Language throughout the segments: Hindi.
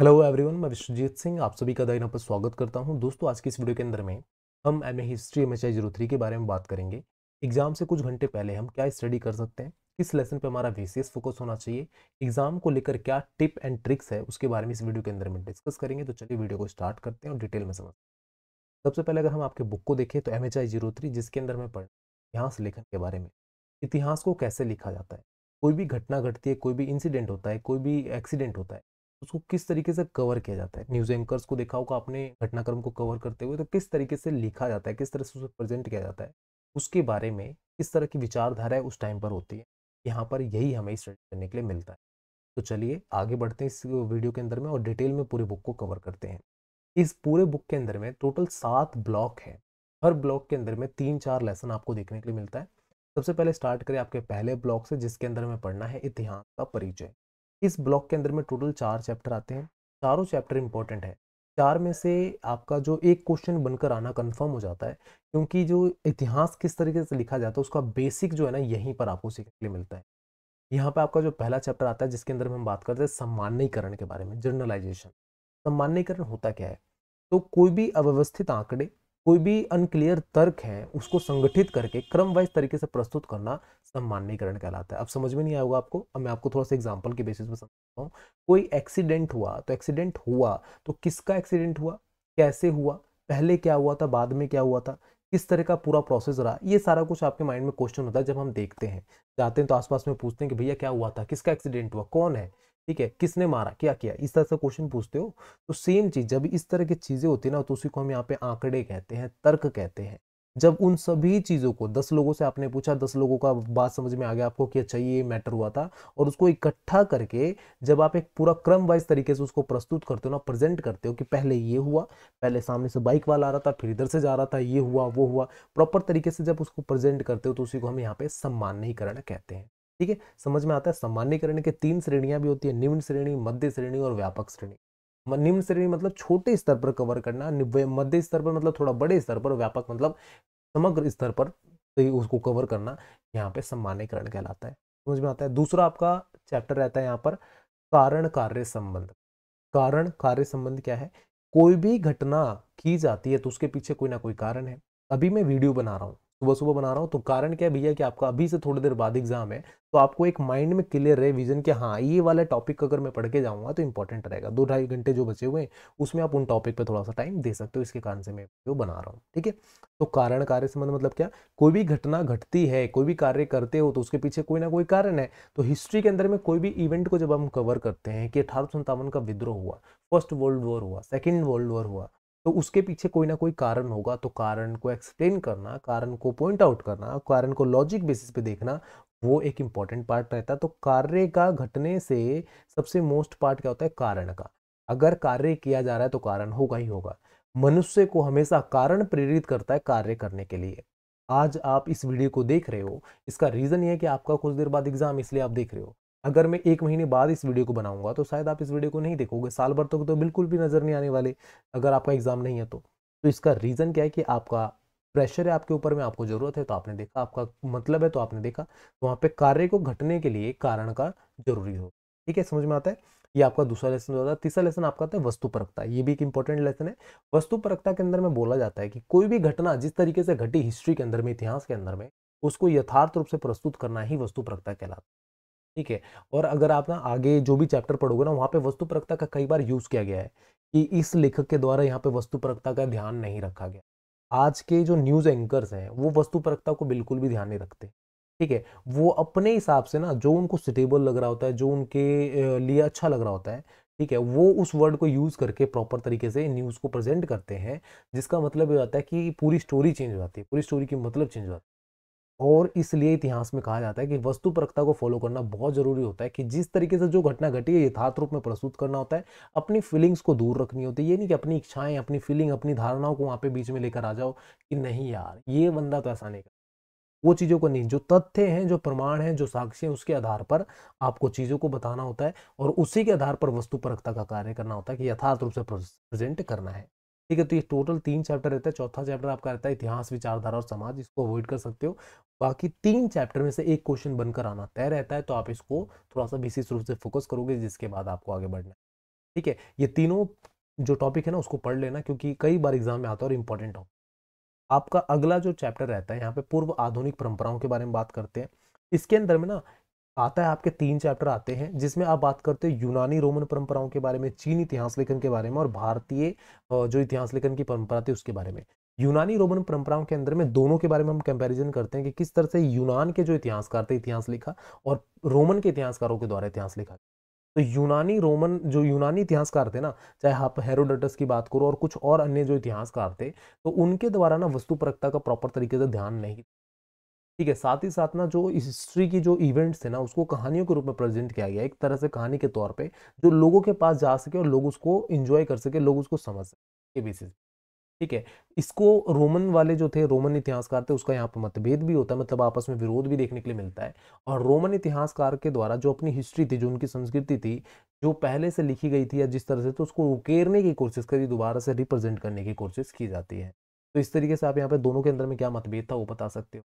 हेलो एवरीवन मैं विश्वजीत सिंह आप सभी का दाइना पर स्वागत करता हूं दोस्तों आज की इस वीडियो के अंदर में हम M A history M H I zero three के बारे में बात करेंगे एग्जाम से कुछ घंटे पहले हम क्या स्टडी कर सकते हैं किस लेसन पे हमारा विशेष फोकस होना चाहिए एग्जाम को लेकर क्या टिप एंड ट्रिक्स है उसके बारे में इस वीडियो के अंदर में डिस्कस करेंगे तो चलिए वीडियो को स्टार्ट करते हैं और डिटेल में समझते हैं सबसे पहले अगर हम आपके बुक को देखें तो M H I zero three जिसके अंदर मैं पढ़ इतिहास लेखन के बारे में इतिहास को कैसे लिखा जाता है कोई भी घटना घटती है कोई भी इंसिडेंट होता है कोई भी एक्सीडेंट होता है उसको किस तरीके से कवर किया जाता है न्यूज एंकर्स को देखा होगा आपने घटनाक्रम को कवर करते हुए तो किस तरीके से लिखा जाता है किस तरह से उसे प्रेजेंट किया जाता है उसके बारे में किस तरह की विचारधाराएं उस टाइम पर होती है यहाँ पर यही हमें स्टडी करने के लिए मिलता है तो चलिए आगे बढ़ते हैं इस वीडियो के अंदर में और डिटेल में पूरे बुक को कवर करते हैं इस पूरे बुक के अंदर में टोटल सात ब्लॉक है हर ब्लॉक के अंदर में तीन चार लेसन आपको देखने के लिए मिलता है सबसे पहले स्टार्ट करें आपके पहले ब्लॉक से जिसके अंदर में पढ़ना है इतिहास का परिचय इस ब्लॉक के अंदर में टोटल चार चैप्टर आते हैं चारों चैप्टर इंपॉर्टेंट है चार में से आपका जो एक क्वेश्चन बनकर आना कंफर्म हो जाता है क्योंकि जो इतिहास किस तरीके से लिखा जाता है उसका बेसिक जो है ना यहीं पर आपको सीखने के लिए मिलता है यहाँ पे आपका जो पहला चैप्टर आता है जिसके अंदर में हम बात करते हैं सम्मानीकरण के बारे में जर्नलाइजेशन सम्मानीकरण होता क्या है तो कोई भी अव्यवस्थित आंकड़े कोई भी अनक्लियर तर्क है उसको संगठित करके क्रमवाइज तरीके से प्रस्तुत करना सम्मानीकरण कहलाता है अब समझ में नहीं आया होगा आपको अब मैं आपको थोड़ा सा एग्जाम्पल के बेसिस पर समझता हूँ कोई एक्सीडेंट हुआ तो एक्सीडेंट हुआ तो किसका एक्सीडेंट हुआ कैसे हुआ पहले क्या हुआ था बाद में क्या हुआ था किस तरह का पूरा प्रोसेस रहा ये सारा कुछ आपके माइंड में क्वेश्चन होता है जब हम देखते हैं जाते हैं तो आसपास में पूछते हैं कि भैया क्या हुआ था किसका एक्सीडेंट हुआ कौन है ठीक है किसने मारा क्या किया इस तरह से क्वेश्चन पूछते हो तो सेम चीज जब इस तरह की चीजें होती है ना तो उसी को हम यहाँ पे आंकड़े कहते हैं तर्क कहते हैं जब उन सभी चीज़ों को दस लोगों से आपने पूछा दस लोगों का बात समझ में आ गया आपको कि अच्छा ये मैटर हुआ था और उसको इकट्ठा करके जब आप एक पूरा क्रम वाइज तरीके से उसको प्रस्तुत करते हो ना प्रेजेंट करते हो कि पहले ये हुआ पहले सामने से बाइक वाला आ रहा था फिर इधर से जा रहा था ये हुआ वो हुआ प्रॉपर तरीके से जब उसको प्रेजेंट करते हो तो उसी को हम यहाँ पे सम्मान सम्माननीकरण कहते हैं ठीक है समझ में आता है सामान्यकरण के तीन श्रेणियां भी होती है निम्न श्रेणी मध्य श्रेणी और व्यापक श्रेणी निम्न श्रेणी मतलब छोटे स्तर पर कवर करना मध्य स्तर पर मतलब थोड़ा बड़े स्तर पर व्यापक मतलब समग्र स्तर पर उसको कवर करना यहाँ पे सम्मान्यकरण कहलाता है समझ में आता है दूसरा आपका चैप्टर रहता है यहाँ पर कारण कार्य संबंध कारण कार्य संबंध क्या है कोई भी घटना की जाती है तो उसके पीछे कोई ना कोई कारण है अभी मैं वीडियो बना रहा हूँ सुबह सुबह बना रहा हूँ तो कारण क्या भैया कि आपका अभी से थोड़ी देर बाद एग्जाम है तो आपको एक माइंड में क्लियर रहे विजन के हाँ ये वाला टॉपिक अगर मैं पढ़ के जाऊँगा तो इंपॉर्टेंट रहेगा दो ढाई घंटे जो बचे हुए उसमें आप उन टॉपिक पर थोड़ा सा टाइम दे सकते हो इसके कारण से मैं वीडियो बना रहा हूँ ठीक है तो कारण कार्य संबंध मतलब, मतलब क्या कोई भी घटना घटती है कोई भी कार्य करते हो तो उसके पीछे कोई ना कोई कारण है तो हिस्ट्री के अंदर में कोई भी इवेंट को जब हम कवर करते हैं कि अठारह का विद्रोह हुआ फर्स्ट वर्ल्ड वॉर हुआ सेकेंड वर्ल्ड वॉर हुआ तो उसके पीछे कोई ना कोई कारण होगा तो कारण को एक्सप्लेन करना कारण को पॉइंट आउट करना कारण को लॉजिक बेसिस पे देखना वो एक इंपॉर्टेंट पार्ट रहता है तो कार्य का घटने से सबसे मोस्ट पार्ट क्या होता है कारण का अगर कार्य किया जा रहा है तो कारण होगा ही होगा मनुष्य को हमेशा कारण प्रेरित करता है कार्य करने के लिए आज आप इस वीडियो को देख रहे हो इसका रीज़न यह है कि आपका कुछ देर बाद एग्जाम इसलिए आप देख रहे हो अगर मैं एक महीने बाद इस वीडियो को बनाऊंगा तो शायद आप इस वीडियो को नहीं देखोगे साल भर तक तो बिल्कुल भी नज़र नहीं आने वाले अगर आपका एग्ज़ाम नहीं है तो तो इसका रीज़न क्या है कि आपका प्रेशर है आपके ऊपर में आपको ज़रूरत है तो आपने देखा आपका मतलब है तो आपने देखा तो वहाँ पर कार्य को घटने के लिए कारण का जरूरी हो ठीक है समझ में आता है ये आपका दूसरा लेसन होता है तीसरा लेसन आपका आता है वस्तु परखता ये भी एक इंपॉर्टेंट लेसन है वस्तु परखता के अंदर में बोला जाता है कि कोई भी घटना जिस तरीके से घटी हिस्ट्री के अंदर में इतिहास के अंदर में उसको यथार्थ रूप से प्रस्तुत करना ही वस्तु परखता कहलाता है ठीक है और अगर आप ना आगे जो भी चैप्टर पढ़ोगे ना वहाँ पे वस्तु का कई बार यूज़ किया गया है कि इस लेखक के द्वारा यहाँ पे वस्तु का ध्यान नहीं रखा गया आज के जो न्यूज़ एंकर्स हैं वो वस्तु को बिल्कुल भी ध्यान नहीं रखते ठीक है वो अपने हिसाब से ना जो उनको सुटेबल लग रहा होता है जो उनके लिए अच्छा लग रहा होता है ठीक है वो उस वर्ड को यूज़ करके प्रॉपर तरीके से न्यूज़ को प्रेजेंट करते हैं जिसका मतलब ये होता है कि पूरी स्टोरी चेंज हो जाती है पूरी स्टोरी की मतलब चेंज हो जाती है और इसलिए इतिहास में कहा जाता है कि वस्तु परखता को फॉलो करना बहुत जरूरी होता है कि जिस तरीके से जो घटना घटी है यथार्थ रूप में प्रस्तुत करना होता है अपनी फीलिंग्स को दूर रखनी होती है ये नहीं कि अपनी इच्छाएं अपनी फीलिंग अपनी धारणाओं को वहाँ पे बीच में लेकर आ जाओ कि नहीं यार ये बंदा तो ऐसा नहीं कर वो चीज़ों को नहीं जो तथ्य हैं जो प्रमाण हैं जो साक्ष्य हैं उसके आधार पर आपको चीज़ों को बताना होता है और उसी के आधार पर वस्तु परखता का कार्य करना होता है कि यथार्थ रूप से प्रेजेंट करना है ठीक है तो ये टोटल तीन चैप्टर रहता है चौथा चैप्टर आपका रहता है इतिहास विचारधारा और समाज इसको अवॉइड कर सकते हो बाकी तीन चैप्टर में से एक क्वेश्चन बनकर आना तय रहता है तो आप इसको थोड़ा सा विशेष रूप से फोकस करोगे जिसके बाद आपको आगे बढ़ना है ठीक है ये तीनों जो टॉपिक है ना उसको पढ़ लेना क्योंकि कई बार एग्जाम में आता है और इम्पोर्टेंट हो आपका अगला जो चैप्टर रहता है यहाँ पे पूर्व आधुनिक परंपराओं के बारे में बात करते हैं इसके अंदर में ना आता है आपके तीन चैप्टर आते हैं जिसमें आप बात करते हो यूनानी रोमन परंपराओं के बारे में चीन इतिहास लेखन के बारे में और भारतीय जो इतिहास लेखन की परंपरा थी उसके बारे में यूनानी रोमन परंपराओं के अंदर में दोनों के बारे में हम कंपैरिजन करते हैं कि किस तरह से यूनान के जो इतिहासकार थे इतिहास लिखा और रोमन के इतिहासकारों के द्वारा इतिहास लिखा तो यूनानी रोमन जो यूनानी इतिहासकार थे ना चाहे आप हेरोडोटस की बात करो और कुछ और अन्य जो इतिहासकार थे तो उनके द्वारा ना वस्तु परकता का प्रॉपर तरीके से ध्यान नहीं ठीक है साथ ही साथ ना जो हिस्ट्री की जो इवेंट्स थे ना उसको कहानियों के रूप में प्रेजेंट किया गया एक तरह से कहानी के तौर पे जो लोगों के पास जा सके और लोग उसको इंजॉय कर सके लोग उसको समझ सके बेसिस ठीक है इसको रोमन वाले जो थे रोमन इतिहासकार थे उसका यहाँ पर मतभेद भी होता है मतलब आपस में विरोध भी देखने के लिए मिलता है और रोमन इतिहासकार के द्वारा जो अपनी हिस्ट्री थी जो उनकी संस्कृति थी जो पहले से लिखी गई थी या जिस तरह से तो उसको उकेरने की कोशिश करी दोबारा से रिप्रेजेंट करने की कोशिश की जाती है तो इस तरीके से आप यहाँ पे दोनों के अंदर में क्या मतभेद था वो बता सकते हो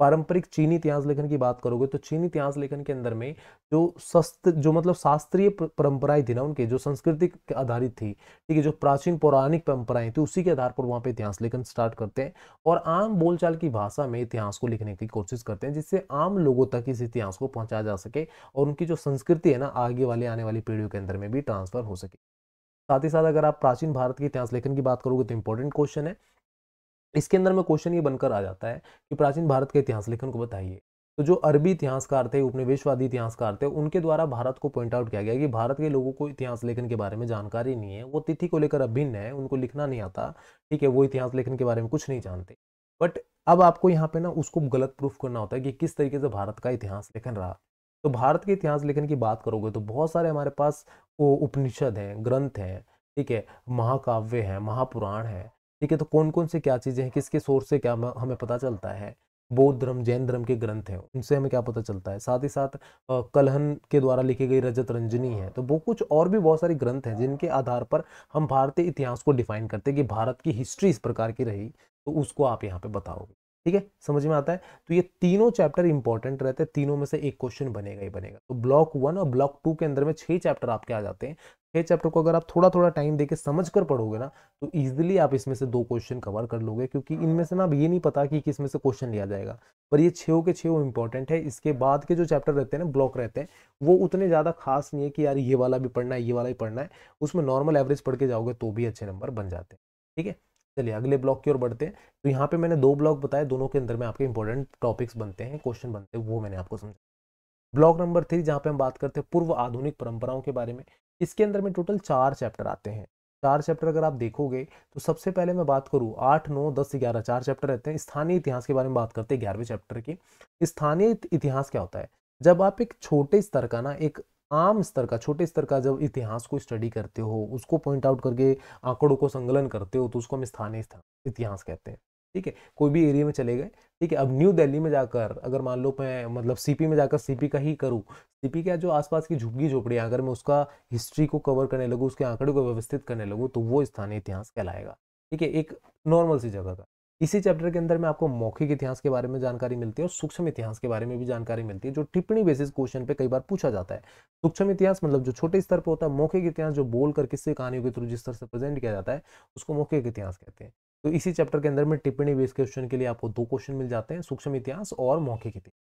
पारंपरिक चीनी इतिहास लेखन की बात करोगे तो चीनी इतिहास लेखन के अंदर में जो शस्त्र जो मतलब शास्त्रीय परंपराएं थी ना उनके जो संस्कृति आधारित थी ठीक है जो प्राचीन पौराणिक परंपराएं थी उसी के आधार पर वहाँ पे इतिहास लेखन स्टार्ट करते हैं और आम बोलचाल की भाषा में इतिहास को लिखने की कोशिश करते हैं जिससे आम लोगों तक इस इतिहास को पहुँचाया जा सके और उनकी जो संस्कृति है ना आगे वाले आने वाली पीढ़ियों के अंदर में भी ट्रांसफर हो सके साथ ही साथ अगर आप प्राचीन भारत के इतिहास लेखन की बात करोगे तो इंपॉर्टेंट क्वेश्चन है इसके अंदर में क्वेश्चन ये बनकर आ जाता है कि प्राचीन भारत के इतिहास लेखन को बताइए तो जो अरबी इतिहासकार थे उपनिवेशवादी इतिहासकार थे उनके द्वारा भारत को पॉइंट आउट किया गया कि भारत के लोगों को इतिहास लेखन के बारे में जानकारी नहीं है वो तिथि को लेकर अभिन्न है उनको लिखना नहीं आता ठीक है वो इतिहास लेखन के बारे में कुछ नहीं जानते बट अब आपको यहाँ पे ना उसको गलत प्रूफ करना होता है कि किस तरीके से भारत का इतिहास लेखन रहा तो भारत के इतिहास लेखन की बात करोगे तो बहुत सारे हमारे पास वो उपनिषद हैं ग्रंथ हैं ठीक है महाकाव्य हैं महापुराण हैं ठीक है तो कौन कौन से क्या चीज़ें हैं किसके सोर्स से क्या हमें पता चलता है बौद्ध धर्म जैन धर्म के ग्रंथ हैं उनसे हमें क्या पता चलता है साथ ही साथ कलहन के द्वारा लिखी गई रजत रंजनी है तो वो कुछ और भी बहुत सारे ग्रंथ हैं जिनके आधार पर हम भारतीय इतिहास को डिफाइन करते हैं कि भारत की हिस्ट्री इस प्रकार की रही तो उसको आप यहाँ पे बताओगे ठीक है समझ में आता है तो ये तीनों चैप्टर इंपॉर्टेंट रहते हैं तीनों में से एक क्वेश्चन बनेगा ही बनेगा तो ब्लॉक वन और ब्लॉक टू के अंदर में छह चैप्टर आपके आ जाते हैं छह चैप्टर को अगर आप थोड़ा थोड़ा टाइम देके समझ कर पढ़ोगे ना तो ईजिली आप इसमें से दो क्वेश्चन कवर कर लोगे क्योंकि इनमें से ना अब ये नहीं पता कि किसमें से क्वेश्चन लिया जाएगा पर ये छो के छः इंपॉर्टेंट है इसके बाद के जो चैप्टर रहते हैं ना ब्लॉक रहते हैं वो उतने ज़्यादा खास नहीं है कि यार ये वाला भी पढ़ना है ये वाला भी पढ़ना है उसमें नॉर्मल एवरेज पढ़ के जाओगे तो भी अच्छे नंबर बन जाते हैं ठीक है चलिए अगले ब्लॉक की ओर बढ़ते हैं तो यहाँ पे मैंने दो ब्लॉक बताए दोनों के अंदर में आपके इंपॉर्टेंट टॉपिक्स बनते हैं क्वेश्चन बनते हैं वो मैंने आपको समझा ब्लॉक नंबर थ्री जहाँ पे हम बात करते हैं पूर्व आधुनिक परंपराओं के बारे में इसके अंदर में टोटल चार चैप्टर आते हैं चार चैप्टर अगर आप देखोगे तो सबसे पहले मैं बात करूँ आठ नौ दस ग्यारह चार चैप्टर रहते हैं स्थानीय इतिहास के बारे में बात करते हैं ग्यारहवें चैप्टर की स्थानीय इतिहास क्या होता है जब आप एक छोटे स्तर का ना एक आम स्तर का छोटे स्तर का जब इतिहास को स्टडी करते हो उसको पॉइंट आउट करके आंकड़ों को संकलन करते हो तो उसको हम स्थानीय इतिहास कहते हैं ठीक है कोई भी एरिया में चले गए ठीक है अब न्यू दिल्ली में जाकर अगर मान लो मैं मतलब सीपी में जाकर सीपी का ही करूँ सीपी का जो आसपास की झुग्गी झोपड़ियाँ अगर मैं उसका हिस्ट्री को कवर करने लगूँ उसके आंकड़े को व्यवस्थित करने लगूँ तो वो स्थानीय इतिहास कहलाएगा ठीक है एक नॉर्मल सी जगह का इसी चैप्टर के अंदर में आपको मौखिक इतिहास के बारे में जानकारी मिलती है और सूक्ष्म इतिहास के बारे में भी जानकारी मिलती है जो टिप्पणी बेसिस क्वेश्चन पे कई बार पूछा जाता है सूक्ष्म इतिहास मतलब जो छोटे स्तर पर होता है मौखिक इतिहास जो बोलकर किससे कहानियों के थ्रू जिस तरह से प्रेजेंट किया जाता है उसको मौखिक इतिहास कहते हैं तो इसी चैप्टर के अंदर में टिप्पणी बेस क्वेश्चन के लिए आपको दो क्वेश्चन मिल जाते हैं सूक्ष्म इतिहास और मौखिक इतिहास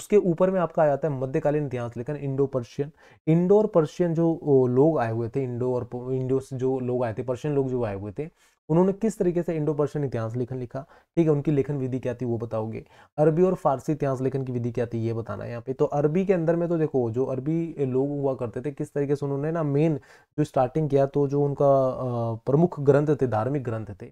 उसके ऊपर में आपका आ जाता है मध्यकालीन इतिहास लेकिन इंडो पर्शियन इंडो और पर्शियन जो लोग आए हुए थे इंडो और इंडो से जो लोग आए थे पर्शियन लोग जो आए हुए थे उन्होंने किस तरीके से इंडो पर्शियन इतिहास लेखन लिखा ठीक है उनकी लेखन विधि क्या थी वो बताओगे अरबी और फारसी इतिहास लेखन की विधि क्या थी ये बताना यहाँ पे तो अरबी के अंदर में तो देखो जो अरबी लोग हुआ करते थे किस तरीके से उन्होंने ना मेन जो स्टार्टिंग किया तो जो उनका प्रमुख ग्रंथ थे धार्मिक ग्रंथ थे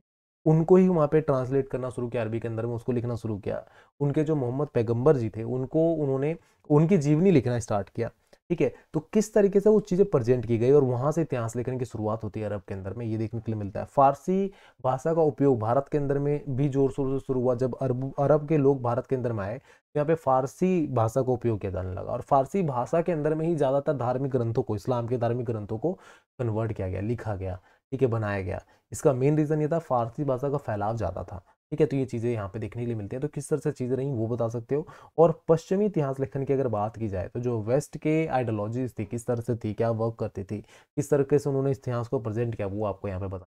उनको ही वहाँ पे ट्रांसलेट करना शुरू किया अरबी के अंदर में उसको लिखना शुरू किया उनके जो मोहम्मद पैगम्बर जी थे उनको उन्होंने उनकी जीवनी लिखना स्टार्ट किया ठीक है तो किस तरीके से वो चीज़ें प्रेजेंट की गई और वहाँ से इतिहास लेखन की शुरुआत होती है अरब के अंदर में ये देखने के लिए मिलता है फारसी भाषा का उपयोग भारत के अंदर में भी जोर शोर से शुरू हुआ जब अरब अरब के लोग भारत के अंदर में आए तो यहाँ पे फारसी भाषा का उपयोग किया जाने लगा और फारसी भाषा के अंदर में ही ज़्यादातर धार्मिक ग्रंथों को इस्लाम के धार्मिक ग्रंथों को कन्वर्ट किया गया लिखा गया ठीक है बनाया गया इसका मेन रीज़न ये था फारसी भाषा का फैलाव ज़्यादा था ठीक है तो ये चीज़ें यहाँ पे देखने के लिए मिलती हैं तो किस तरह से चीज़ें रही वो बता सकते हो और पश्चिमी इतिहास लेखन की अगर बात की जाए तो जो वेस्ट के आइडियोलॉजीज थी किस तरह से थी क्या वर्क करती थी किस तरीके से उन्होंने इतिहास को प्रेजेंट किया वो आपको यहाँ पे बता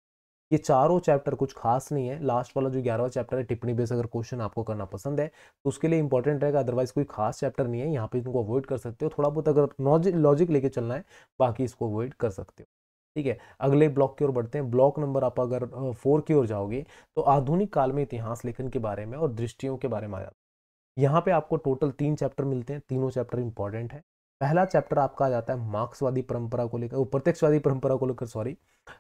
ये चारों चैप्टर कुछ खास नहीं है लास्ट वाला जो ग्यारहवा चैप्टर है टिप्पणी बेस अगर क्वेश्चन आपको करना पसंद है तो उसके लिए इंपॉर्टेंट रहेगा अदरवाइज कोई खास चैप्टर नहीं है यहाँ पे इनको अवॉइड कर सकते हो थोड़ा बहुत अगर लॉजिक लेके चलना है बाकी इसको अवॉइड कर सकते हो ठीक है अगले ब्लॉक की ओर बढ़ते हैं ब्लॉक नंबर आप अगर फोर की ओर जाओगे तो आधुनिक काल में इतिहास लेखन के बारे में और दृष्टियों के बारे में आ जाता है यहाँ पे आपको टोटल तीन चैप्टर मिलते हैं तीनों चैप्टर इंपॉर्टेंट है पहला चैप्टर आपका आ जाता है मार्क्सवादी परंपरा को लेकर प्रत्यक्षवादी परंपरा को लेकर सॉरी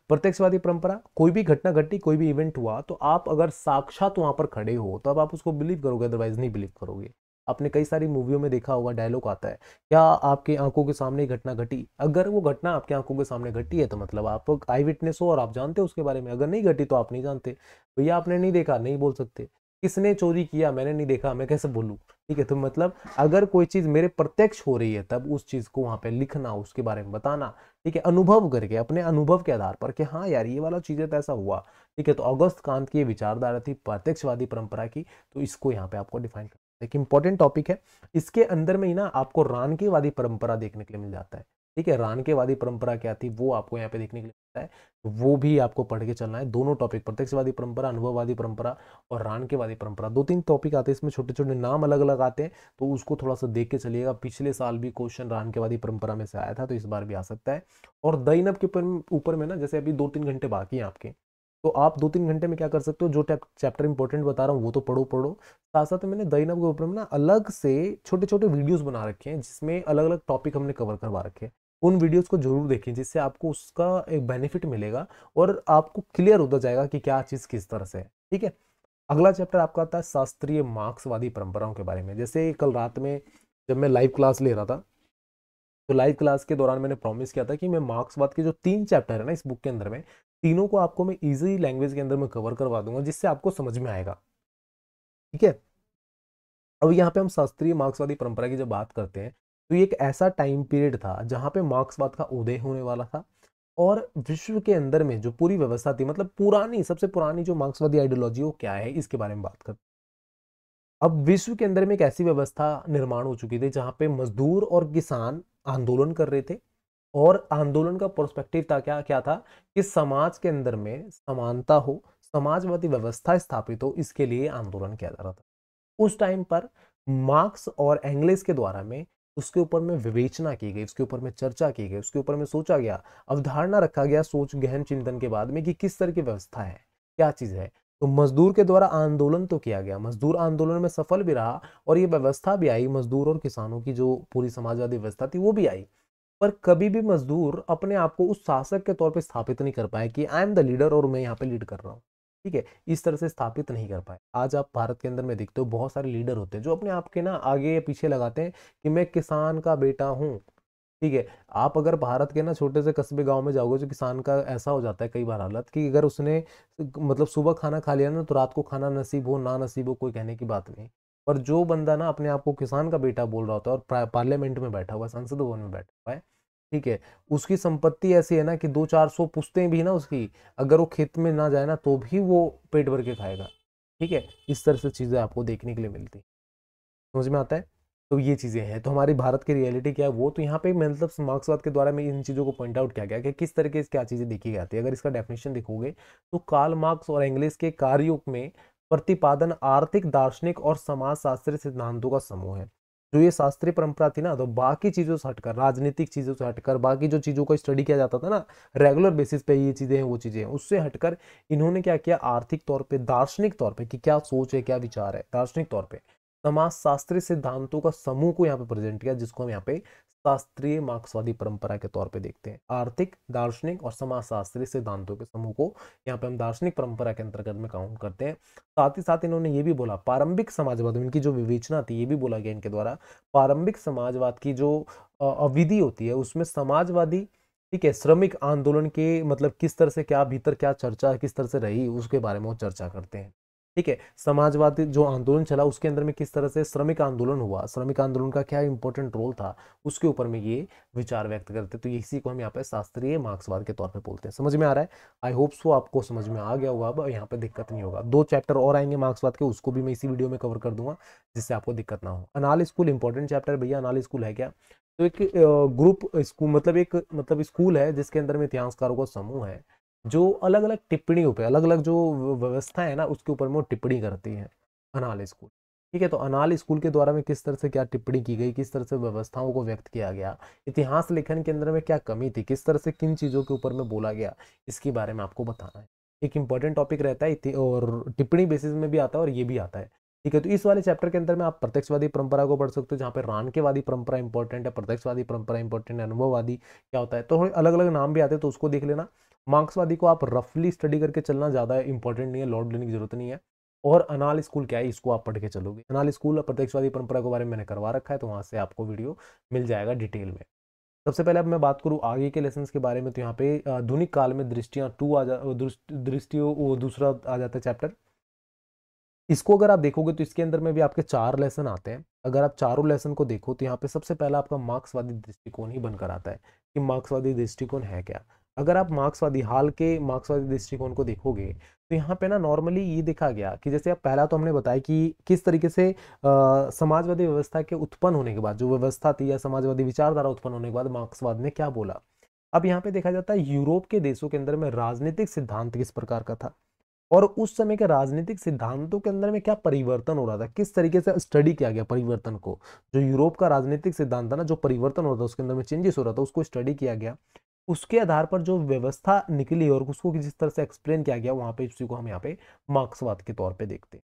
प्रत्यक्षवादी परंपरा कोई भी घटना घटी कोई भी इवेंट हुआ तो आप अगर साक्षात वहां पर खड़े हो तो आप उसको बिलीव करोगे अदरवाइज नहीं बिलीव करोगे आपने कई सारी मूवियों में देखा होगा डायलॉग आता है क्या आपके आंखों के सामने घटना घटी अगर वो घटना आपके आंखों के सामने घटी है तो मतलब आप आई विटनेस हो और आप जानते हो उसके बारे में अगर नहीं घटी तो आप नहीं जानते भैया आपने नहीं देखा नहीं बोल सकते किसने चोरी किया मैंने नहीं देखा मैं कैसे बोलूँ ठीक है तो मतलब अगर कोई चीज़ मेरे प्रत्यक्ष हो रही है तब उस चीज़ को वहाँ पे लिखना उसके बारे में बताना ठीक है अनुभव करके अपने अनुभव के आधार पर कि हाँ यार ये वाला चीज़ें तो ऐसा हुआ ठीक है तो अगस्त कांत की विचारधारा थी प्रत्यक्षवादी परंपरा की तो इसको यहाँ पे आपको डिफाइन एक इंपॉर्टेंट टॉपिक है इसके अंदर में ही ना आपको रानकेवादी परंपरा देखने के लिए मिल जाता है ठीक है रानकेवादी परंपरा क्या थी वो आपको यहाँ पे देखने के लिए मिलता है तो वो भी आपको पढ़ के चलना है दोनों टॉपिक प्रत्यक्षवादी परंपरा अनुभववादी परंपरा और रानकेवादी परंपरा दो तीन टॉपिक आते हैं इसमें छोटे छोटे नाम अलग अलग आते हैं तो उसको थोड़ा सा देख के चलिएगा पिछले साल भी क्वेश्चन रानकेवादी परंपरा में से आया था तो इस बार भी आ सकता है और दैनब के ऊपर में ना जैसे अभी दो तीन घंटे बाकी हैं आपके तो आप दो तीन घंटे में क्या कर सकते हो जो चैप्टर इंपॉर्टेंट बता रहा हूँ वो तो पढ़ो पढ़ो साथ साथ मैंने दैनब के ऊपर में ना अलग से छोटे छोटे वीडियोज बना रखे हैं जिसमें अलग अलग टॉपिक हमने कवर करवा रखे हैं उन वीडियोस को जरूर देखें जिससे आपको उसका एक बेनिफिट मिलेगा और आपको क्लियर होता जाएगा कि क्या चीज़ किस तरह से है ठीक है अगला चैप्टर आपका आता है शास्त्रीय मार्क्सवादी परंपराओं के बारे में जैसे कल रात में जब मैं लाइव क्लास ले रहा था तो लाइव क्लास के दौरान मैंने प्रॉमिस किया था कि मैं मार्क्सवाद के जो तीन चैप्टर है ना इस बुक के अंदर में तीनों को आपको मैं इजी लैंग्वेज के अंदर मैं कवर करवा दूंगा जिससे आपको समझ में आएगा ठीक है अब यहाँ पे हम शास्त्रीय मार्क्सवादी परंपरा की जब बात करते हैं तो ये एक ऐसा टाइम पीरियड था जहाँ पे मार्क्सवाद का उदय होने वाला था और विश्व के अंदर में जो पूरी व्यवस्था थी मतलब पुरानी सबसे पुरानी जो मार्क्सवादी आइडियोलॉजी वो क्या है इसके बारे में बात करते अब विश्व के अंदर में एक ऐसी व्यवस्था निर्माण हो चुकी थी जहाँ पे मजदूर और किसान आंदोलन कर रहे थे और आंदोलन का प्रोस्पेक्टिव था क्या क्या था कि समाज के अंदर में समानता हो समाजवादी व्यवस्था स्थापित हो इसके लिए आंदोलन किया जा रहा था उस टाइम पर मार्क्स और एंग्लेस के द्वारा में उसके ऊपर में विवेचना की गई उसके ऊपर में चर्चा की गई उसके ऊपर में सोचा गया अवधारणा रखा गया सोच गहन चिंतन के बाद में कि किस तरह की व्यवस्था है क्या चीज़ है तो मजदूर के द्वारा आंदोलन तो किया गया मजदूर आंदोलन में सफल भी रहा और ये व्यवस्था भी आई मजदूर और किसानों की जो पूरी समाजवादी व्यवस्था थी वो भी आई पर कभी भी मजदूर अपने आप को उस शासक के तौर पे स्थापित नहीं कर पाए कि आई एम द लीडर और मैं यहाँ पे लीड कर रहा हूँ ठीक है इस तरह से स्थापित नहीं कर पाए आज आप भारत के अंदर में देखते हो बहुत सारे लीडर होते हैं जो अपने आप के ना आगे पीछे लगाते हैं कि मैं किसान का बेटा हूँ ठीक है आप अगर भारत के ना छोटे से कस्बे गांव में जाओगे जो किसान का ऐसा हो जाता है कई बार हालत कि अगर उसने मतलब सुबह खाना खा लिया ना तो रात को खाना नसीब हो ना नसीब हो कोई कहने की बात नहीं और जो बंदा ना अपने आप को किसान का बेटा बोल रहा होता है और पार्लियामेंट में बैठा हुआ है संसद भवन में बैठा हुआ है ठीक है उसकी संपत्ति ऐसी है ना कि दो चार सौ पुस्तें भी ना उसकी अगर वो खेत में ना जाए ना तो भी वो पेट भर के खाएगा ठीक है इस तरह से चीज़ें आपको देखने के लिए मिलती समझ में आता है तो ये चीज़ें हैं तो हमारी भारत की रियलिटी क्या है वो तो यहाँ पे मतलब मार्क्सवाद के द्वारा मैं इन चीज़ों को पॉइंट आउट किया गया कि किस तरीके से क्या चीज़ें देखी जाती है अगर इसका डेफिनेशन देखोगे तो कार्ल मार्क्स और इंग्लिस के कार्युग में प्रतिपादन आर्थिक दार्शनिक और समाज शास्त्रीय सिद्धांतों का समूह है जो ये शास्त्रीय परंपरा थी ना तो बाकी चीज़ों से हटकर राजनीतिक चीज़ों से हटकर बाकी जो चीज़ों को स्टडी किया जाता था ना रेगुलर बेसिस पे ये चीज़ें हैं वो चीज़ें हैं उससे हटकर इन्होंने क्या किया आर्थिक तौर पे दार्शनिक तौर पे कि क्या सोच है क्या विचार है दार्शनिक तौर पे समाज शास्त्रीय सिद्धांतों का समूह को यहाँ पे प्रेजेंट किया जिसको हम यहाँ पे शास्त्रीय मार्क्सवादी परंपरा के तौर पे देखते हैं आर्थिक दार्शनिक और समाजशास्त्री सिद्धांतों के समूह को यहाँ पे हम दार्शनिक परंपरा के अंतर्गत में काउंट करते हैं साथ ही साथ इन्होंने ये भी बोला प्रारंभिक समाजवाद इनकी जो विवेचना थी ये भी बोला गया इनके द्वारा प्रारंभिक समाजवाद की जो अविधि होती है उसमें समाजवादी ठीक है श्रमिक आंदोलन के मतलब किस तरह से क्या भीतर क्या चर्चा किस तरह से रही उसके बारे में वो चर्चा करते हैं ठीक है समाजवादी जो आंदोलन चला उसके अंदर में किस तरह से श्रमिक आंदोलन हुआ श्रमिक आंदोलन का क्या इंपॉर्टेंट रोल था उसके ऊपर में ये विचार व्यक्त करते तो इसी को हम यहाँ पे शास्त्रीय मार्क्सवाद के तौर पे बोलते हैं समझ में आ रहा है आई होप सो आपको समझ में आ गया होगा अब यहाँ पे दिक्कत नहीं होगा दो चैप्टर और आएंगे मार्क्सवाद के उसको भी मैं इसी वीडियो में कवर कर दूंगा जिससे आपको दिक्कत ना हो अनाल स्कूल इंपॉर्टेंट चैप्टर भैया अनाल स्कूल है क्या तो एक ग्रुप स्कूल मतलब एक मतलब स्कूल है जिसके अंदर में इतिहासकारों का समूह है जो अलग अलग टिप्पणियों पे अलग अलग जो व्यवस्था है ना उसके ऊपर में वो टिप्पणी करती है अनाल स्कूल ठीक है तो अनाल स्कूल के द्वारा में किस तरह से क्या टिप्पणी की गई किस तरह से व्यवस्थाओं को व्यक्त किया गया इतिहास लेखन के अंदर में क्या कमी थी किस तरह से किन चीज़ों के ऊपर में बोला गया इसके बारे में आपको बताना है एक इंपॉर्टेंट टॉपिक रहता है और टिप्पणी बेसिस में भी आता है और ये भी आता है ठीक है तो इस वाले चैप्टर के अंदर में आप प्रत्यक्षवादी परंपरा को पढ़ सकते हो जहाँ पे वादी परंपरा इंपॉर्टेंट है प्रत्यक्षवादी परंपरा इंपॉर्टेंट है अनुभववादी क्या होता है तो अलग अलग नाम भी आते हैं तो उसको देख लेना मार्क्सवादी को आप रफली स्टडी करके चलना ज़्यादा इंपॉर्टेंट नहीं है लॉर्ड लेने की जरूरत नहीं है और अनाल स्कूल क्या है इसको आप पढ़ के चलोगे अनाल स्कूल प्रत्यक्षवादी परंपरा के बारे में मैंने करवा रखा है तो वहां से आपको वीडियो मिल जाएगा डिटेल में सबसे पहले अब मैं बात करूं आगे के लेसन के बारे में तो यहाँ पे आधुनिक काल में दृष्टियां टू आ जा दृष्टियों वो दूसरा आ जाता है चैप्टर इसको अगर आप देखोगे तो इसके अंदर में भी आपके चार लेसन आते हैं अगर आप चारों लेसन को देखो तो यहाँ पे सबसे पहला आपका मार्क्सवादी दृष्टिकोण ही बनकर आता है कि मार्क्सवादी दृष्टिकोण है क्या अगर आप मार्क्सवादी हाल के मार्क्सवादी दृष्टिकोण को देखोगे तो यहाँ पे ना नॉर्मली ये देखा गया कि जैसे आप पहला तो हमने बताया कि किस तरीके से आ, समाजवादी व्यवस्था के उत्पन्न होने के बाद जो व्यवस्था थी या समाजवादी विचारधारा उत्पन्न होने के बाद मार्क्सवाद ने क्या बोला अब यहाँ पे देखा जाता है यूरोप के देशों के अंदर में राजनीतिक सिद्धांत किस प्रकार का था और उस समय के राजनीतिक सिद्धांतों के अंदर में क्या परिवर्तन हो रहा था किस तरीके से स्टडी किया गया परिवर्तन को जो यूरोप का राजनीतिक सिद्धांत था ना जो परिवर्तन हो रहा था उसके अंदर में चेंजेस हो रहा था उसको स्टडी किया गया उसके आधार पर जो व्यवस्था निकली और उसको जिस तरह से एक्सप्लेन किया गया वहाँ पे उसी को हम यहाँ पे मार्क्सवाद के तौर पे देखते हैं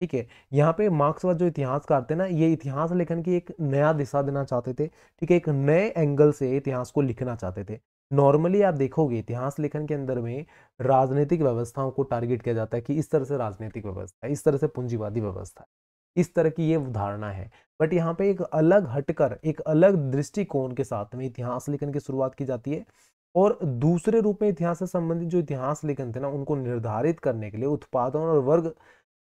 ठीक है यहाँ पे मार्क्सवाद जो इतिहासकार थे ना ये इतिहास लेखन की एक नया दिशा देना चाहते थे ठीक है एक नए एंगल से इतिहास को लिखना चाहते थे नॉर्मली आप देखोगे इतिहास लेखन के अंदर में राजनीतिक व्यवस्थाओं को टारगेट किया जाता है कि इस तरह से राजनीतिक व्यवस्था है इस तरह से पूंजीवादी व्यवस्था है इस तरह की ये धारणा है बट यहाँ पे एक अलग हटकर एक अलग दृष्टिकोण के साथ में इतिहास लेखन की शुरुआत की जाती है और दूसरे रूप में इतिहास से संबंधित जो इतिहास लेखन थे ना उनको निर्धारित करने के लिए उत्पादन और वर्ग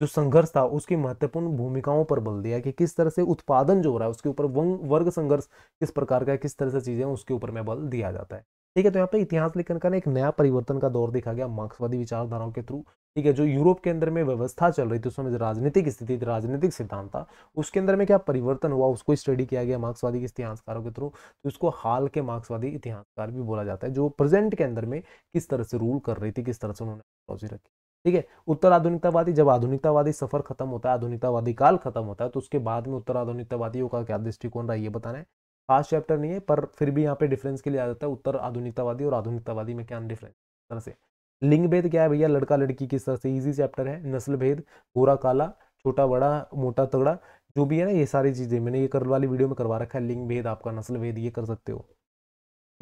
जो संघर्ष था उसकी महत्वपूर्ण भूमिकाओं पर बल दिया कि किस तरह से उत्पादन जो हो रहा है उसके ऊपर वर्ग संघर्ष किस प्रकार का किस तरह से चीजें उसके ऊपर में बल दिया जाता है ठीक है तो यहाँ पे इतिहास लेखन का एक नया परिवर्तन का दौर देखा गया मार्क्सवादी विचारधाराओं के थ्रू ठीक है जो यूरोप के अंदर में व्यवस्था चल रही थी उसमें राजनीतिक स्थिति थी राजनीतिक सिद्धांत था उसके अंदर में क्या परिवर्तन हुआ उसको स्टडी किया गया मार्क्सवादी के इतिहासकारों के थ्रू तो उसको हाल के मार्क्सवादी इतिहासकार भी बोला जाता है जो प्रेजेंट के अंदर में किस तरह से रूल कर रही थी किस तरह से उन्होंने रखी ठीक है उत्तर आधुनिकतावादी जब आधुनिकतावादी सफर खत्म होता है आधुनिकतावादी काल खत्म होता है तो उसके बाद में उत्तर आधुनिकतावादियों का क्या दृष्टिकोण रहा ये बताना है खास चैप्टर नहीं है पर फिर भी यहाँ पे डिफरेंस के लिए आ जाता है उत्तर आधुनिकतावादी और आधुनिकतावादी में क्या डिफरेंस तरह से लिंग भेद क्या है भैया लड़का लड़की किस तरह से इजी चैप्टर है नस्ल भेद गोरा काला छोटा बड़ा मोटा तगड़ा जो भी है ना ये सारी चीज़ें मैंने ये कर वाली वीडियो में करवा रखा है लिंग भेद आपका नस्ल भेद ये कर सकते हो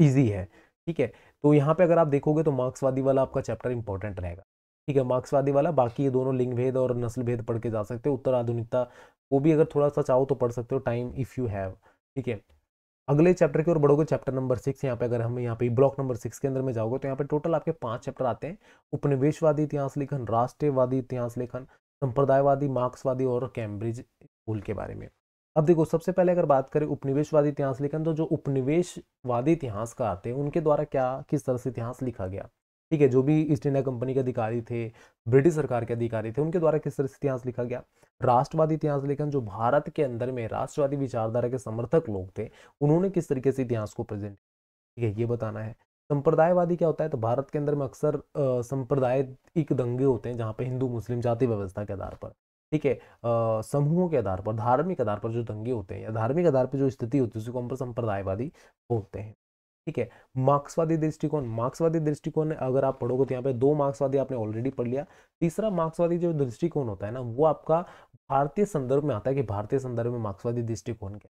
ईजी है ठीक है तो यहाँ पे अगर आप देखोगे तो मार्क्सवादी वाला आपका चैप्टर इंपॉर्टेंट रहेगा ठीक है मार्क्सवादी वाला बाकी ये दोनों लिंग भेद और नस्ल भेद पढ़ के जा सकते हो उत्तर आधुनिकता वो भी अगर थोड़ा सा चाहो तो पढ़ सकते हो टाइम इफ़ यू हैव ठीक है अगले चैप्टर की ओर बढ़ोगे चैप्टर नंबर सिक्स यहाँ पे अगर हम यहाँ पे ब्लॉक नंबर सिक्स के अंदर में जाओगे तो यहाँ पे टोटल आपके पांच चैप्टर आते हैं उपनिवेशवादी इतिहास लेखन राष्ट्रीयवादी इतिहास लेखन संप्रदायवादी मार्क्सवादी और कैम्ब्रिज स्कूल के बारे में अब देखो सबसे पहले अगर बात करें उपनिवेशवादी इतिहास लेखन तो जो उपनिवेशवादी इतिहासकार थे उनके द्वारा क्या किस तरह से इतिहास लिखा गया ठीक है जो भी ईस्ट इंडिया कंपनी के अधिकारी थे ब्रिटिश सरकार के अधिकारी थे उनके द्वारा किस तरह से इतिहास लिखा गया राष्ट्रवादी इतिहास लेखन जो भारत के अंदर में राष्ट्रवादी विचारधारा के समर्थक लोग थे उन्होंने किस तरीके से इतिहास को प्रेजेंट ठीक है ये बताना है संप्रदायवादी क्या होता है तो भारत के अंदर में अक्सर संप्रदाय एक दंगे होते हैं जहाँ पे हिंदू मुस्लिम जाति व्यवस्था के आधार पर ठीक है समूहों के आधार पर धार्मिक आधार पर जो दंगे होते हैं या धार्मिक आधार पर जो स्थिति होती है उसको हम पर संप्रदायवादी बोलते हैं ठीक है मार्क्सवादी दृष्टिकोण मार्क्सवादी दृष्टिकोण अगर आप पढ़ोगे तो यहाँ पे दो मार्क्सवादी आपने ऑलरेडी पढ़ लिया तीसरा मार्क्सवादी जो दृष्टिकोण होता है ना वो आपका भारतीय संदर्भ में आता है कि भारतीय संदर्भ में मार्क्सवादी दृष्टिकोण क्या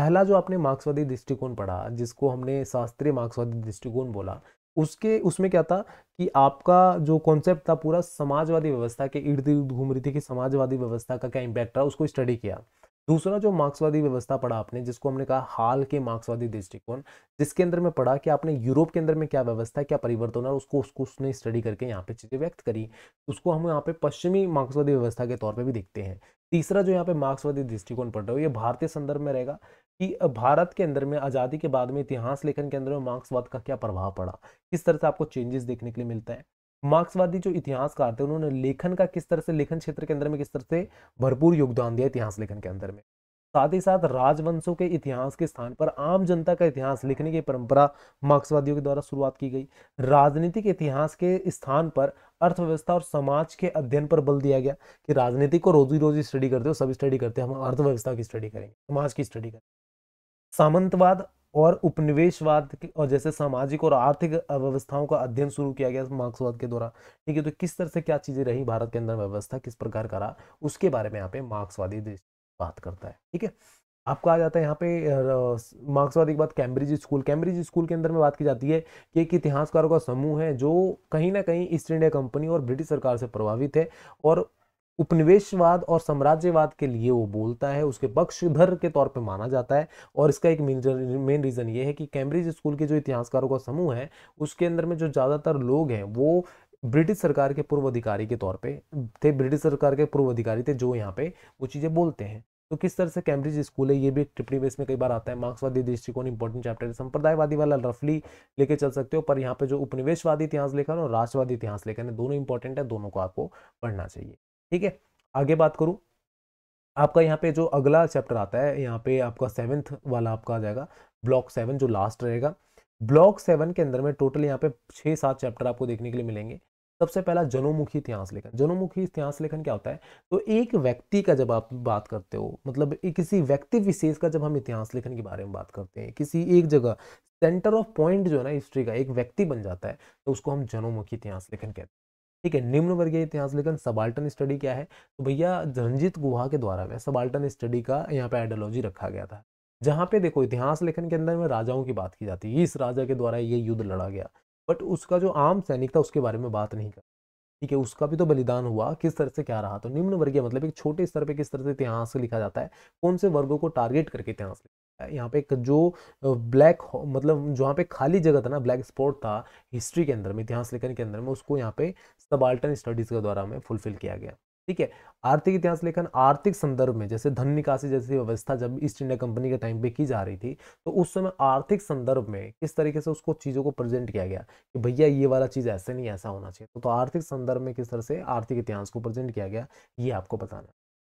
पहला जो आपने मार्क्सवादी दृष्टिकोण पढ़ा जिसको हमने शास्त्रीय मार्क्सवादी दृष्टिकोण बोला उसके उसमें क्या था कि आपका जो कॉन्सेप्ट था पूरा समाजवादी व्यवस्था के इर्द गिर्द घूम रही थी कि समाजवादी व्यवस्था का क्या इम्पैक्ट रहा उसको स्टडी किया दूसरा जो मार्क्सवादी व्यवस्था पढ़ा आपने जिसको हमने कहा हाल के मार्क्सवादी दृष्टिकोण जिसके अंदर में पढ़ा कि आपने यूरोप के अंदर में क्या व्यवस्था है क्या परिवर्तन है उसको उसको उसने स्टडी करके यहाँ पे चीज़ें व्यक्त करी उसको हम यहाँ पे पश्चिमी मार्क्सवादी व्यवस्था के तौर पर भी देखते हैं तीसरा जो यहाँ पे मार्क्सवादी दृष्टिकोण पढ़ रहे हो ये भारतीय संदर्भ में रहेगा कि भारत के अंदर में आज़ादी के बाद में इतिहास लेखन के अंदर में मार्क्सवाद का क्या प्रभाव पड़ा किस तरह से आपको चेंजेस देखने के लिए मिलता है मार्क्सवादी जो इतिहासकार थे उन्होंने लेखन का किस तरह से लेखन क्षेत्र के अंदर में किस तरह से भरपूर योगदान दिया इतिहास लेखन के अंदर में साथ ही साथ राजवंशों के इतिहास के स्थान पर आम जनता का इतिहास लिखने की परंपरा मार्क्सवादियों के द्वारा शुरुआत की गई राजनीतिक इतिहास के स्थान पर अर्थव्यवस्था और समाज के अध्ययन पर बल दिया गया कि राजनीति को रोजी रोजी स्टडी करते हो सब स्टडी करते हैं हम अर्थव्यवस्था की स्टडी करेंगे समाज की स्टडी करेंगे सामंतवाद और उपनिवेशवाद और जैसे सामाजिक और आर्थिक व्यवस्थाओं का अध्ययन शुरू किया गया मार्क्सवाद के द्वारा ठीक है तो किस तरह से क्या चीज़ें रही भारत के अंदर व्यवस्था किस प्रकार करा उसके बारे में यहाँ पे मार्क्सवादी बात करता है ठीक है आपको आ जाता है यहाँ पे मार्क्सवाद के बात कैम्ब्रिज स्कूल कैम्ब्रिज स्कूल के अंदर में बात की जाती है कि एक इतिहासकारों का समूह है जो कहीं ना कहीं ईस्ट इंडिया कंपनी और ब्रिटिश सरकार से प्रभावित है और उपनिवेशवाद और साम्राज्यवाद के लिए वो बोलता है उसके पक्षधर के तौर पे माना जाता है और इसका एक मेन रीज़न ये है कि कैम्ब्रिज स्कूल के जो इतिहासकारों का समूह है उसके अंदर में जो ज़्यादातर लोग हैं वो ब्रिटिश सरकार के पूर्व अधिकारी के तौर पे थे ब्रिटिश सरकार के पूर्व अधिकारी थे जो यहाँ पे वो चीज़ें बोलते हैं तो किस तरह से कैम्ब्रिज स्कूल है ये भी टिप्पणी बेस में कई बार आता है मार्क्सवादी दृष्टिकोण इंपॉर्टेंट चैप्टर है संप्रदायवादी वाला रफली लेके चल सकते हो पर यहाँ पे जो उपनिवेशवादी इतिहास लेखन और राष्ट्रवादी इतिहास लेखन है दोनों इंपॉर्टेंट है दोनों को आपको पढ़ना चाहिए ठीक है आगे बात करूँ आपका यहाँ पे जो अगला चैप्टर आता है यहाँ पे आपका सेवन्थ वाला आपका आ जाएगा ब्लॉक सेवन जो लास्ट रहेगा ब्लॉक सेवन के अंदर में टोटल यहाँ पे छः सात चैप्टर आपको देखने के लिए मिलेंगे सबसे पहला जनोमुखी इतिहास लेखन जनोमुखी इतिहास लेखन क्या होता है तो एक व्यक्ति का जब आप बात करते हो मतलब किसी व्यक्ति विशेष का जब हम इतिहास लेखन के बारे में बात करते हैं किसी एक जगह सेंटर ऑफ पॉइंट जो है ना हिस्ट्री का एक व्यक्ति बन जाता है तो उसको हम जनोमुखी इतिहास लेखन कहते हैं ठीक है निम्न वर्गीय इतिहास लेखन सबाल्टन स्टडी क्या है तो भैया रंजित गुहा के द्वारा में सबाल्टन स्टडी का यहाँ पे आइडियोलॉजी रखा गया था जहाँ पे देखो इतिहास लेखन के अंदर में राजाओं की बात की जाती है इस राजा के द्वारा ये युद्ध लड़ा गया बट उसका जो आम सैनिक था उसके बारे में बात नहीं कर ठीक है उसका भी तो बलिदान हुआ किस तरह से क्या रहा तो निम्न वर्गीय मतलब एक छोटे स्तर पर किस तरह से इतिहास लिखा जाता है कौन से वर्गों को टारगेट करके इतिहास लिखा यहाँ पे एक जो ब्लैक मतलब जहाँ पे खाली जगह था ना ब्लैक स्पॉट था हिस्ट्री के अंदर में इतिहास लेखन के अंदर में उसको यहाँ पे सबाल्टन स्टडीज़ के द्वारा हमें फुलफिल किया गया ठीक है आर्थिक इतिहास लेखन आर्थिक संदर्भ में जैसे धन निकासी जैसी व्यवस्था जब ईस्ट इंडिया कंपनी के टाइम पे की जा रही थी तो उस समय आर्थिक संदर्भ में किस तरीके से उसको चीज़ों को प्रेजेंट किया गया कि भैया ये वाला चीज़ ऐसे नहीं ऐसा होना चाहिए तो, तो आर्थिक संदर्भ में किस तरह से आर्थिक इतिहास को प्रेजेंट किया गया ये आपको बताना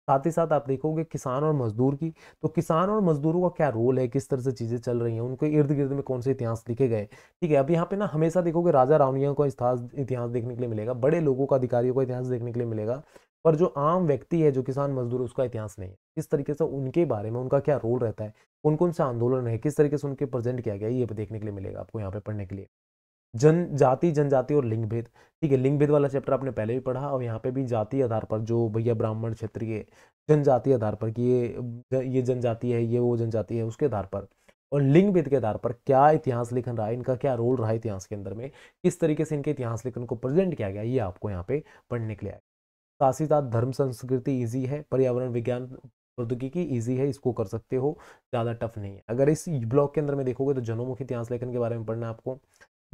साथ ही साथ आप देखोगे किसान और मजदूर की तो किसान और मजदूरों का क्या रोल है किस तरह से चीज़ें चल रही हैं उनके इर्द गिर्द में कौन से इतिहास लिखे गए ठीक है अब यहाँ पे ना हमेशा देखोगे राजा रामिया का इतिहास इतिहास देखने के लिए मिलेगा बड़े लोगों का अधिकारियों का इतिहास देखने के लिए मिलेगा पर जो आम व्यक्ति है जो किसान मजदूर उसका इतिहास नहीं है किस तरीके से उनके बारे में उनका क्या रोल रहता है कौन कौन सा आंदोलन है किस तरीके से उनके प्रेजेंट किया गया ये देखने के लिए मिलेगा आपको यहाँ पे पढ़ने के लिए जनजाति जनजाति और लिंग भेद ठीक है लिंग भेद वाला चैप्टर आपने पहले भी पढ़ा और यहाँ पे भी जाति आधार पर जो भैया ब्राह्मण क्षेत्रीय जनजाति आधार पर कि ये ये जनजाति है ये वो जनजाति है उसके आधार पर और लिंग भेद के आधार पर क्या इतिहास लेखन रहा है इनका क्या रोल रहा है इतिहास के अंदर में किस तरीके से इनके इतिहास लेखन को प्रेजेंट किया गया ये आपको यहाँ पे पढ़ने के लिए आएगा साथ ही साथ धर्म संस्कृति ईजी है पर्यावरण विज्ञान प्रौद्योगिकी ईजी है इसको कर सकते हो ज़्यादा टफ नहीं है अगर इस ब्लॉग के अंदर में देखोगे तो जनोमुखी इतिहास लेखन के बारे में पढ़ना है आपको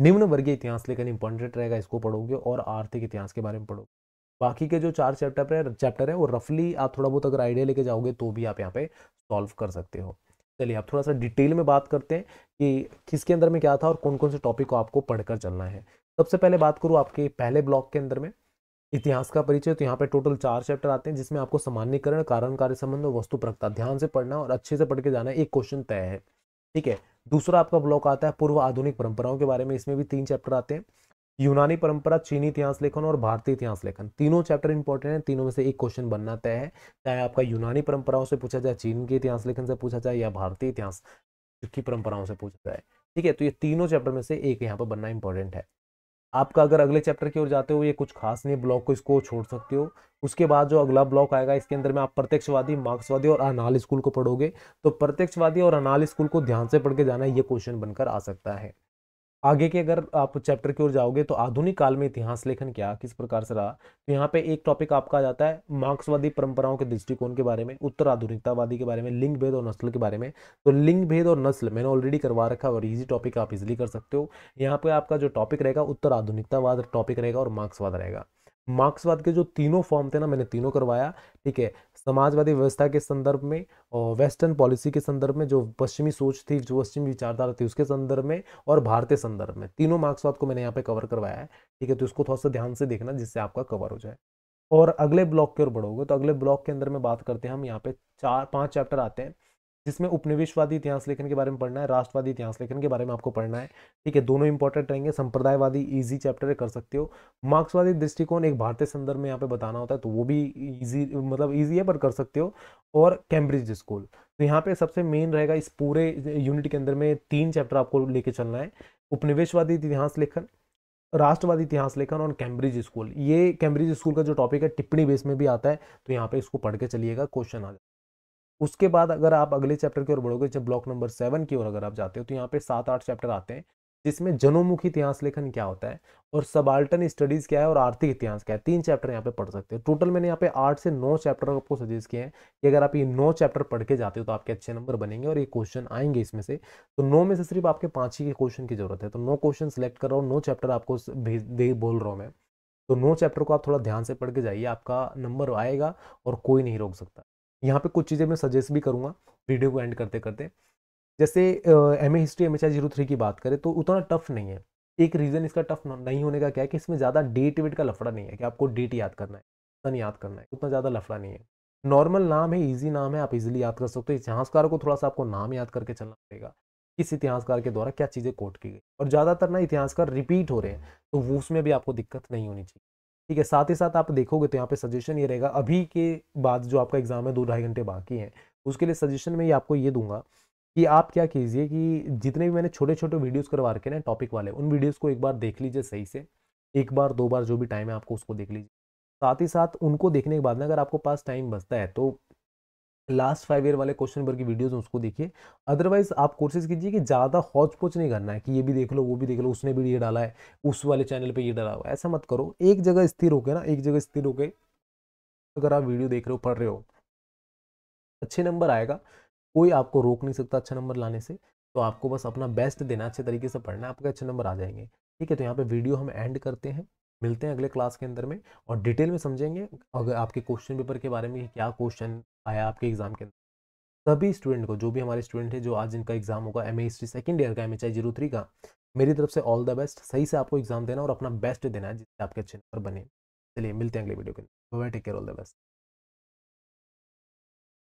निम्न वर्गीय इतिहास लेकिन इंपॉर्टेंट रहेगा इसको पढ़ोगे और आर्थिक इतिहास के बारे में पढ़ोगे बाकी के जो चार चैप्टर है चैप्टर है वो रफली आप थोड़ा बहुत अगर आइडिया लेके जाओगे तो भी आप यहाँ पे सॉल्व कर सकते हो चलिए आप थोड़ा सा डिटेल में बात करते हैं कि किसके अंदर में क्या था और कौन कौन से टॉपिक को आपको पढ़कर चलना है सबसे पहले बात करूँ आपके पहले ब्लॉक के अंदर में इतिहास का परिचय तो यहाँ पे टोटल चार चैप्टर आते हैं जिसमें आपको सामान्यकरण कारण कार्य संबंध और वस्तु प्रकता ध्यान से पढ़ना और अच्छे से पढ़ के जाना एक क्वेश्चन तय है ठीक है दूसरा आपका ब्लॉक आता है पूर्व आधुनिक परंपराओं के बारे में इसमें भी तीन चैप्टर आते हैं यूनानी परंपरा चीनी इतिहास लेखन और भारतीय इतिहास लेखन तीनों चैप्टर इंपॉर्टेंट हैं तीनों में से एक क्वेश्चन बनना तय है चाहे आपका यूनानी परंपराओं से पूछा जाए चीन के इतिहास लेखन से पूछा जाए या भारतीय इतिहास की परंपराओं से पूछा जाए ठीक है तो ये तीनों चैप्टर में से एक यहाँ पर बनना इंपॉर्टेंट है आपका अगर अगले चैप्टर की ओर जाते हो ये कुछ खास नहीं ब्लॉक को इसको छोड़ सकते हो उसके बाद जो अगला ब्लॉक आएगा इसके अंदर में आप प्रत्यक्षवादी मार्क्सवादी और अनाल स्कूल को पढ़ोगे तो प्रत्यक्षवादी और अनाल स्कूल को ध्यान से पढ़ के जाना ये क्वेश्चन बनकर आ सकता है आगे के अगर आप चैप्टर की ओर जाओगे तो आधुनिक काल में इतिहास लेखन क्या किस प्रकार से रहा तो यहाँ पे एक टॉपिक आपका आ जाता है मार्क्सवादी परंपराओं के दृष्टिकोण के बारे में उत्तर आधुनिकतावादी के बारे में लिंग भेद और नस्ल के बारे में तो लिंग भेद और नस्ल मैंने ऑलरेडी करवा रखा और ईजी टॉपिक आप इजिली कर सकते हो यहाँ पे आपका जो टॉपिक रहेगा उत्तर आधुनिकतावाद टॉपिक रहेगा और मार्क्सवाद रहेगा मार्क्सवाद के जो तीनों फॉर्म थे ना मैंने तीनों करवाया ठीक है समाजवादी व्यवस्था के संदर्भ में और वेस्टर्न पॉलिसी के संदर्भ में जो पश्चिमी सोच थी जो पश्चिमी विचारधारा थी उसके संदर्भ में और भारतीय संदर्भ में तीनों मार्क्सवाद को मैंने यहाँ पे कवर करवाया है ठीक है तो इसको थोड़ा सा ध्यान से देखना जिससे आपका कवर हो जाए और अगले ब्लॉक की ओर बढ़ोगे तो अगले ब्लॉक के अंदर में बात करते हैं हम यहाँ पे चार पाँच चैप्टर आते हैं जिसमें उपनिवेशवादी इतिहास लेखन के बारे में पढ़ना है राष्ट्रवादी इतिहास लेखन के बारे में आपको पढ़ना है ठीक है दोनों इंपॉर्टेंट रहेंगे संप्रदायवादी ईजी चैप्टर कर सकते हो मार्क्सवादी दृष्टिकोण एक भारतीय संदर्भ में यहाँ पे बताना होता है तो वो भी ईजी मतलब ईजी है पर कर सकते हो और कैम्ब्रिज स्कूल तो यहाँ पे सबसे मेन रहेगा इस पूरे यूनिट के अंदर में तीन चैप्टर आपको लेके चलना है उपनिवेशवादी इतिहास लेखन राष्ट्रवादी इतिहास लेखन और कैम्ब्रिज स्कूल ये कैम्ब्रिज स्कूल का जो टॉपिक है टिप्पणी बेस में भी आता है तो यहाँ पे इसको पढ़ के चलिएगा क्वेश्चन आ जाए उसके बाद अगर आप अगले चैप्टर की ओर बढ़ोगे जब ब्लॉक नंबर सेवन की ओर अगर आप जाते हो तो यहाँ पे सात आठ चैप्टर आते हैं जिसमें जनोमुखी इतिहास लेखन क्या होता है और सबाल्टन स्टडीज क्या है और आर्थिक इतिहास क्या है तीन चैप्टर यहाँ पे पढ़ सकते हो टोटल मैंने यहाँ पे आठ से नौ चैप्टर आपको सजेस्ट किए हैं कि अगर आप ये नौ चैप्टर पढ़ के जाते हो तो आपके अच्छे नंबर बनेंगे और ये क्वेश्चन आएंगे इसमें से तो नौ में से सिर्फ आपके पाँच ही के क्वेश्चन की जरूरत है तो नौ क्वेश्चन सेलेक्ट कर रहा हूँ नौ चैप्टर आपको भेज दे बोल रहा हूँ मैं तो नौ चैप्टर को आप थोड़ा ध्यान से पढ़ के जाइए आपका नंबर आएगा और कोई नहीं रोक सकता यहाँ पे कुछ चीज़ें मैं सजेस्ट भी करूँगा वीडियो को एंड करते करते जैसे M A history M H I zero three की बात करें तो उतना टफ नहीं है एक रीज़न इसका टफ नहीं होने का क्या है कि इसमें ज़्यादा डेट वेट का लफड़ा नहीं है कि आपको डेट याद करना है सन याद करना है उतना ज़्यादा लफड़ा नहीं है नॉर्मल नाम है इजी नाम है आप इजीली याद कर सकते हो इतिहासकार को थोड़ा सा आपको नाम याद करके चलना पड़ेगा किस इतिहासकार के द्वारा क्या चीज़ें कोट की गई और ज़्यादातर ना इतिहासकार रिपीट हो रहे हैं तो वो उसमें भी आपको दिक्कत नहीं होनी चाहिए ठीक है साथ ही साथ आप देखोगे तो यहाँ पे सजेशन ये रहेगा अभी के बाद जो आपका एग्ज़ाम है दो ढाई घंटे बाकी हैं उसके लिए सजेशन में ये आपको ये दूंगा कि आप क्या कीजिए कि जितने भी मैंने छोटे छोटे वीडियोस करवा रखे ना टॉपिक वाले उन वीडियोस को एक बार देख लीजिए सही से एक बार दो बार जो भी टाइम है आपको उसको देख लीजिए साथ ही साथ उनको देखने के बाद ना अगर आपको पास टाइम बचता है तो लास्ट फाइव ईयर वाले क्वेश्चन भर की वीडियोस उसको देखिए अदरवाइज आप कोशिश कीजिए कि ज़्यादा हौच पोच नहीं करना है कि ये भी देख लो वो भी देख लो उसने भी ये डाला है उस वाले चैनल पे ये डाला हुआ ऐसा मत करो एक जगह स्थिर होके ना एक जगह स्थिर होके अगर आप वीडियो देख रहे हो पढ़ रहे हो अच्छे नंबर आएगा कोई आपको रोक नहीं सकता अच्छा नंबर लाने से तो आपको बस अपना बेस्ट देना अच्छे तरीके से पढ़ना है आपके अच्छे नंबर आ जाएंगे ठीक है तो यहाँ पर वीडियो हम एंड करते हैं मिलते हैं अगले क्लास के अंदर में और डिटेल में समझेंगे अगर आपके क्वेश्चन पेपर के बारे में क्या क्वेश्चन आया आपके एग्जाम के अंदर सभी स्टूडेंट को जो भी हमारे स्टूडेंट हैं जो आज जिनका एग्जाम होगा M A history second year का M H I zero three का मेरी तरफ से ऑल द बेस्ट सही से आपको एग्जाम देना और अपना बेस्ट देना है जिससे आपके अच्छे नंबर बने चलिए मिलते हैं अगले वीडियो के अंदर take care all the best